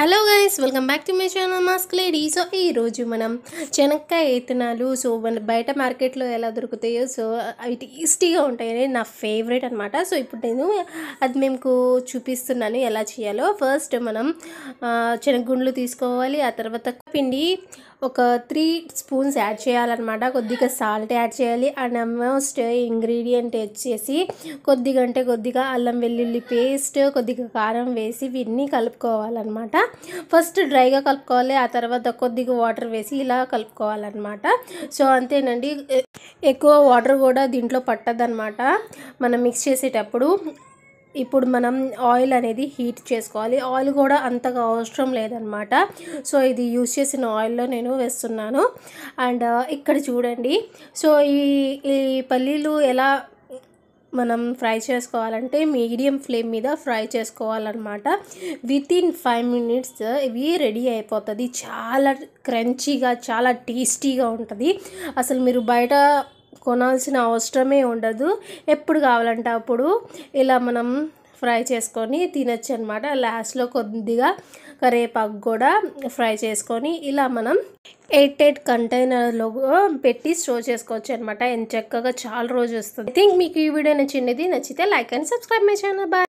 hello guys welcome back to my channel mask lady so ఈరోజు మనం చెనక్కాయ విత్తనాలు సో మన బయట మార్కెట్లో ఎలా దొరుకుతాయో సో అవి టేస్టీగా ఉంటాయని నా ఫేవరెట్ అనమాట సో ఇప్పుడు నేను అది మీకు చూపిస్తున్నాను ఎలా చేయాలో ఫస్ట్ మనం చెనగ్గుండ్లు తీసుకోవాలి ఆ తర్వాత పిండి ఒక త్రీ స్పూన్స్ యాడ్ చేయాలన్నమాట కొద్దిగా సాల్ట్ యాడ్ చేయాలి అండ్ అమోస్ట్ ఇంగ్రీడియంట్ వచ్చేసి కొద్దిగా అంటే కొద్దిగా అల్లం వెల్లుల్లి పేస్ట్ కొద్దిగా కారం వేసి వీటిని కలుపుకోవాలన్నమాట ఫస్ట్ డ్రైగా కలుపుకోవాలి ఆ తర్వాత కొద్దిగా వాటర్ వేసి ఇలా కలుపుకోవాలన్నమాట సో అంతేనండి ఎక్కువ వాటర్ కూడా దీంట్లో పట్టదనమాట మనం మిక్స్ చేసేటప్పుడు ఇప్పుడు మనం ఆయిల్ అనేది హీట్ చేసుకోవాలి ఆయిల్ కూడా అంతగా అవసరం లేదనమాట సో ఇది యూస్ చేసిన ఆయిల్లో నేను వేస్తున్నాను అండ్ ఇక్కడ చూడండి సో ఈ ఈ పల్లీలు ఎలా మనం ఫ్రై చేసుకోవాలంటే మీడియం ఫ్లేమ్ మీద ఫ్రై చేసుకోవాలన్నమాట విత్ ఇన్ ఫైవ్ మినిట్స్ ఇవి రెడీ అయిపోతుంది చాలా క్రంచీగా చాలా టేస్టీగా ఉంటుంది అసలు మీరు బయట కొనాల్సిన అవసరమే ఉండదు ఎప్పుడు కావాలంటే అప్పుడు ఇలా మనం ఫ్రై చేసుకొని తినచ్చు అనమాట లాస్ట్లో కొద్దిగా కరేపాకు కూడా ఫ్రై చేసుకొని ఇలా మనం ఎయిట్ ఎయిట్ కంటైనర్లో పెట్టి స్టోర్ చేసుకోవచ్చు అనమాట ఎంత చక్కగా చాలా రోజు వస్తుంది థింక్ మీకు ఈ వీడియో నచ్చింది నచ్చితే like and subscribe my channel bye